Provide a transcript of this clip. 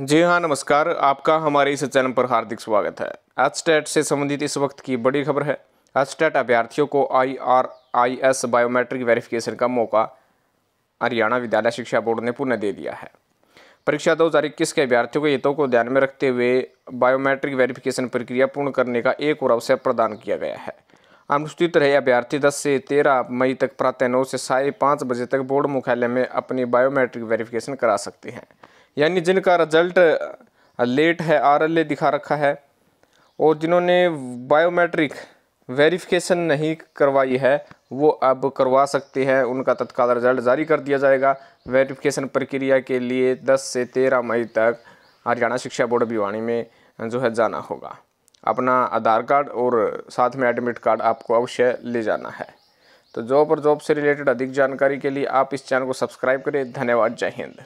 जी हाँ नमस्कार आपका हमारे इस चैनल पर हार्दिक स्वागत है एच से संबंधित इस वक्त की बड़ी खबर है एच अभ्यर्थियों को आईआरआईएस बायोमेट्रिक वेरिफिकेशन का मौका हरियाणा विद्यालय शिक्षा बोर्ड ने पुनः दे दिया है परीक्षा दो हज़ार इक्कीस के अभ्यर्थियों के हितों को ध्यान में रखते हुए बायोमेट्रिक वेरिफिकेशन प्रक्रिया पूर्ण करने का एक और अवसर प्रदान किया गया है अनुसूचित रहे अभ्यर्थी दस से तेरह मई तक प्रातः नौ से साढ़े पाँच बजे तक बोर्ड मुख्यालय में अपनी बायोमेट्रिक वेरिफिकेशन करा सकते हैं यानी जिनका रिजल्ट लेट है आरएलए दिखा रखा है और जिन्होंने बायोमेट्रिक वेरिफिकेशन नहीं करवाई है वो अब करवा सकते हैं उनका तत्काल रिजल्ट जारी कर दिया जाएगा वेरिफिकेशन प्रक्रिया के लिए 10 से 13 मई तक हरियाणा शिक्षा बोर्ड भिवानी में जो है जाना होगा अपना आधार कार्ड और साथ में एडमिट कार्ड आपको अवश्य ले जाना है तो जॉब और जॉब से रिलेटेड अधिक जानकारी के लिए आप इस चैनल को सब्सक्राइब करें धन्यवाद जय हिंद